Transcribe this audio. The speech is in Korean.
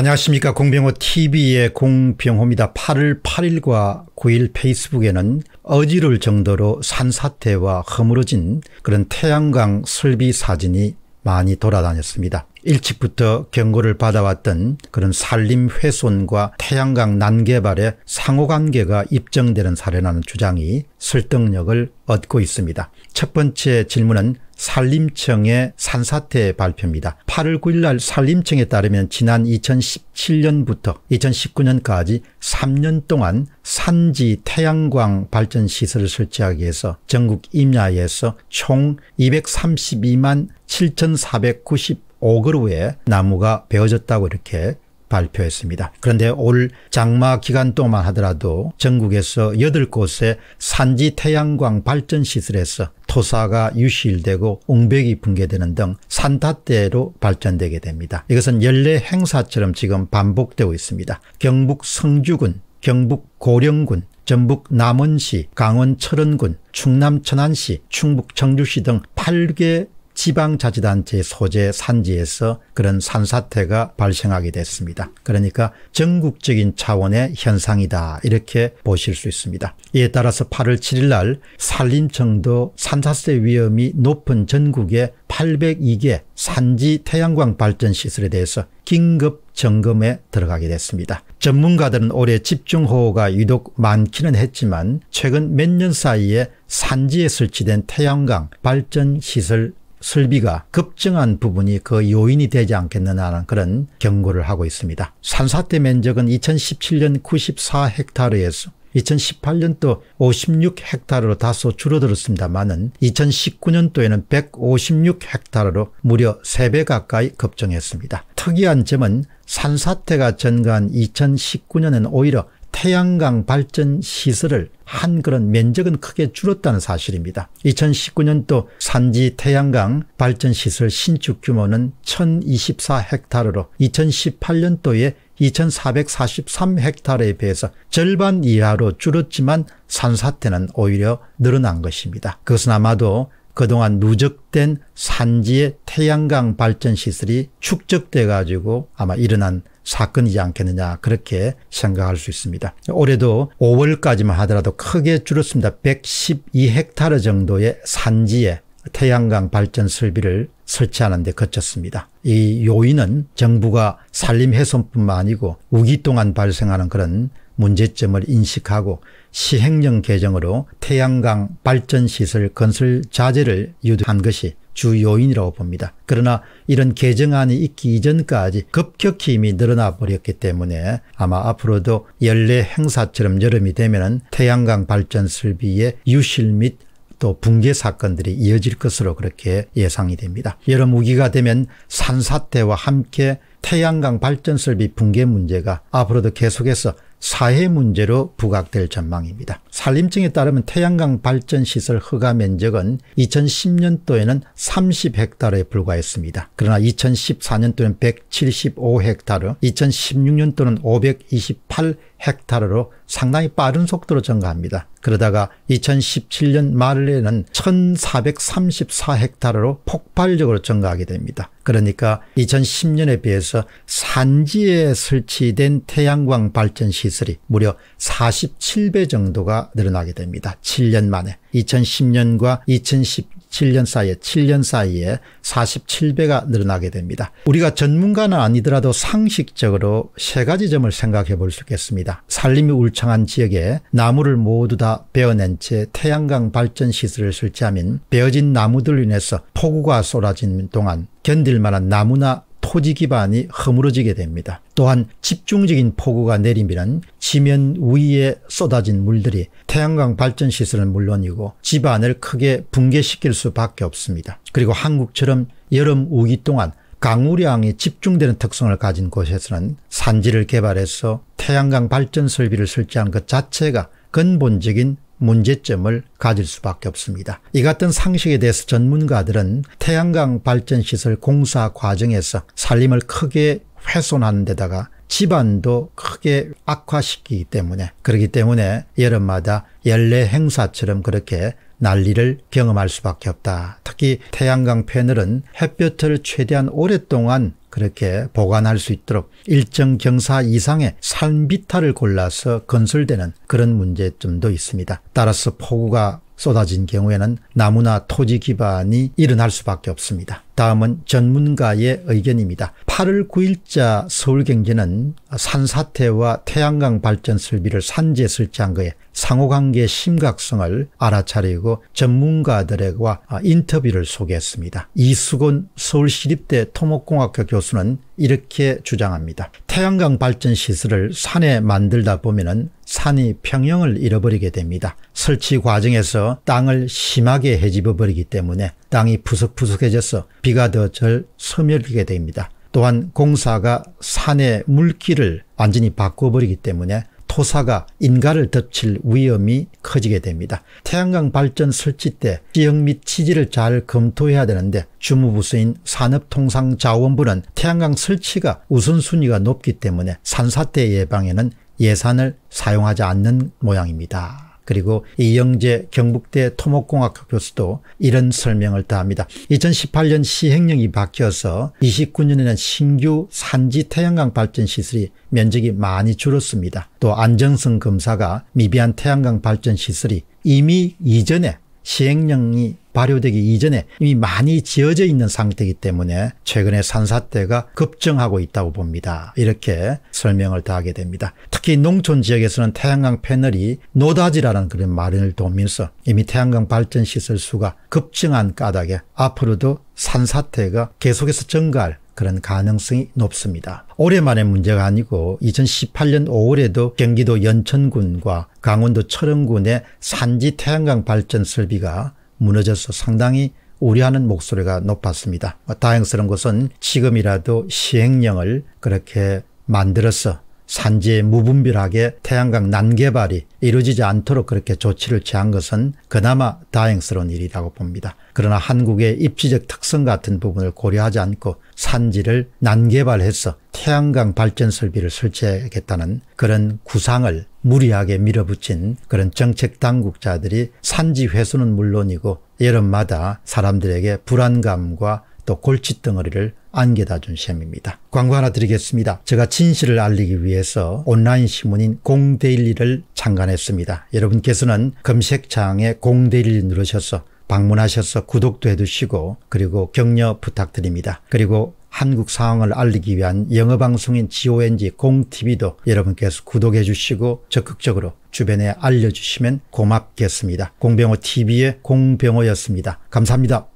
안녕하십니까 공병호 tv의 공병호입니다. 8월 8일과 9일 페이스북에는 어지를 정도로 산사태와 허물어진 그런 태양광 설비 사진이 많이 돌아다녔습니다. 일찍부터 경고를 받아왔던 그런 산림 훼손과 태양광 난개발의 상호관계가 입증되는 사례라는 주장이 설득력을 얻고 있습니다. 첫 번째 질문은 산림청의 산사태 발표입니다. 8월 9일 날 산림청에 따르면 지난 2017년부터 2019년까지 3년 동안 산지 태양광 발전 시설을 설치하기 위해서 전국 임야에서 총 232만 7 4 9 5그루의 나무가 베어졌다고 이렇게 발표했습니다. 그런데 올 장마 기간 동안 하더라도 전국에서 8곳의 산지 태양광 발전 시설에서 토사가 유실되고 웅벽이 붕괴되는 등 산타대로 발전되게 됩니다. 이것은 연례 행사처럼 지금 반복되고 있습니다. 경북 성주군, 경북 고령군, 전북 남원시, 강원 철원군, 충남 천안시, 충북 청주시 등 8개 지방자치단체 소재 산지에서 그런 산사태가 발생하게 됐습니다. 그러니까 전국적인 차원의 현상이다 이렇게 보실 수 있습니다. 이에 따라서 8월 7일 날 산림청도 산사태 위험이 높은 전국의 802개 산지 태양광 발전 시설에 대해서 긴급 점검에 들어가게 됐습니다. 전문가들은 올해 집중호우가 유독 많기는 했지만 최근 몇 년 사이에 산지에 설치된 태양광 발전시설 설비가 급증한 부분이 그 요인이 되지 않겠느냐는 그런 경고를 하고 있습니다. 산사태 면적은 2017년 94헥타르에서 2018년도 56헥타르로 다소 줄어들었습니다만은 2019년도에는 156헥타르로 무려 3배 가까이 급증했습니다. 특이한 점은 산사태가 전가한 2019년엔 오히려 태양광 발전 시설을 한 그런 면적은 크게 줄었다는 사실입니다. 2019년도 산지 태양광 발전 시설 신축 규모는 1024헥타르로 2018년도에 2443헥타르에 비해서 절반 이하로 줄었지만 산사태는 오히려 늘어난 것입니다. 그것은 아마도 그동안 누적된 산지의 태양광 발전 시설이 축적돼 가지고 아마 일어난 사건이지 않겠느냐 그렇게 생각할 수 있습니다. 올해도 5월까지만 하더라도 크게 줄었습니다. 112헥타르 정도의 산지에 태양광 발전 설비를 설치하는 데 그쳤습니다. 이 요인은 정부가 산림 훼손뿐만 아니고 우기 동안 발생하는 그런 문제점을 인식하고 시행령 개정으로 태양광 발전시설 건설 자재를 유도한 것이 주요인이라고 봅니다. 그러나 이런 개정안이 있기 이전까지 급격히 이미 늘어나 버렸기 때문에 아마 앞으로도 연례 행사처럼 여름이 되면 태양광 발전 설비의 유실 및 또 붕괴 사건들이 이어질 것으로 그렇게 예상이 됩니다. 여름 우기가 되면 산사태와 함께 태양광 발전 설비 붕괴 문제가 앞으로도 계속해서 사회 문제로 부각될 전망입니다. 산림청에 따르면 태양광 발전시설 허가 면적은 2010년도에는 30헥타르에 불과했습니다. 그러나 2014년도는 175헥타르, 2016년도는 528헥타르로 상당히 빠른 속도로 증가합니다. 그러다가 2017년 말에는 1434헥타르로 폭발적으로 증가하게 됩니다. 그러니까 2010년에 비해서 산지에 설치된 태양광 발전 시설이 무려 47배 정도가 늘어나게 됩니다. 7년 만에. 2010년과 2017년 사이에 7년 사이에 47배가 늘어나게 됩니다. 우리가 전문가는 아니더라도 상식적으로 세 가지 점을 생각해 볼 수 있겠습니다. 산림이 울창한 지역에 나무를 모두 다 베어낸 채 태양광 발전 시설을 설치하면 베어진 나무들로 인해서 폭우가 쏟아진 동안 견딜 만한 나무나 토지 기반이 허물어지게 됩니다. 또한 집중적인 폭우가 내리면 지면 위에 쏟아진 물들이 태양광 발전 시설은 물론이고 집안을 크게 붕괴시킬 수밖에 없습니다. 그리고 한국처럼 여름 우기 동안 강우량이 집중되는 특성을 가진 곳에서는 산지를 개발해서 태양광 발전 설비를 설치한것 자체가 근본적인 문제점을 가질 수밖에 없습니다. 이 같은 상식에 대해서 전문가들은 태양광 발전시설 공사 과정에서 살림을 크게 훼손하는 데다가 집안도 크게 악화시키기 때문에 그렇기 때문에 여름마다 연례 행사처럼 그렇게 난리를 경험할 수밖에 없다. 특히 태양광 패널은 햇볕을 최대한 오랫동안 그렇게 보관할 수 있도록 일정 경사 이상의 산비탈을 골라서 건설되는 그런 문제점도 있습니다. 따라서 폭우가 쏟아진 경우에는 나무나 토지 기반이 일어날 수밖에 없습니다. 다음은 전문가의 의견입니다. 8월 9일자 서울경제는 산사태와 태양광 발전 설비를 산재 설치한 거에 상호관계 심각성을 알아차리고 전문가들과 인터뷰를 소개했습니다. 이수곤 서울시립대 토목공학교 교수는 이렇게 주장합니다. 태양광 발전 시설을 산에 만들다 보면 산이 평형을 잃어버리게 됩니다. 설치 과정에서 땅을 심하게 헤집어 버리기 때문에 땅이 푸석푸석해져서 비가 더 절 서멸게 됩니다. 또한 공사가 산의 물기를 완전히 바꿔버리기 때문에 토사가 인가를 덮칠 위험이 커지게 됩니다. 태양광 발전 설치 때 지역 및지지를잘 검토해야 되는데 주무부서인 산업통상자원부는 태양광 설치가 우선순위가 높기 때문에 산사태 예방에는 예산을 사용하지 않는 모양입니다. 그리고 이영재 경북대 토목공학 교수도 이런 설명을 다합니다. 2018년 시행령이 바뀌어서 29년에는 신규 산지 태양광 발전 시설이 면적이 많이 줄었습니다. 또 안정성 검사가 미비한 태양광 발전 시설이 이미 이전에 시행령이 발효되기 이전에 이미 많이 지어져 있는 상태이기 때문에 최근에 산사태가 급증하고 있다고 봅니다. 이렇게 설명을 더하게 됩니다. 특히 농촌 지역에서는 태양광 패널이 노다지라는 그런 말을 돌면서 이미 태양광 발전 시설 수가 급증한 까닭에 앞으로도 산사태가 계속해서 증가할 그런 가능성이 높습니다. 올해만의 문제가 아니고 2018년 5월에도 경기도 연천군과 강원도 철원군의 산지 태양광 발전 설비가 무너져서 상당히 우려하는 목소리가 높았습니다. 다행스러운 것은 지금이라도 시행령을 그렇게 만들어서 산지에 무분별하게 태양광 난개발이 이루어지지 않도록 그렇게 조치를 취한 것은 그나마 다행스러운 일이라고 봅니다. 그러나 한국의 입지적 특성 같은 부분을 고려하지 않고 산지를 난개발해서 태양광 발전 설비를 설치하겠다는 그런 구상을 무리하게 밀어붙인 그런 정책 당국자들이 산지 회수는 물론이고 여름마다 사람들에게 불안감과 또 골칫덩어리를 안겨다 준 셈입니다. 광고 하나 드리겠습니다. 제가 진실을 알리기 위해서 온라인 신문인 공데일리를 창간했습니다. 여러분께서는 검색창에 공데일리 누르셔서 방문하셔서 구독도 해두시고 그리고 격려 부탁드립니다. 그리고 한국 상황을 알리기 위한 영어방송인 GONG 공TV도 여러분께서 구독해 주시고 적극적으로 주변에 알려주시면 고맙겠습니다. 공병호TV의 공병호였습니다. 감사합니다.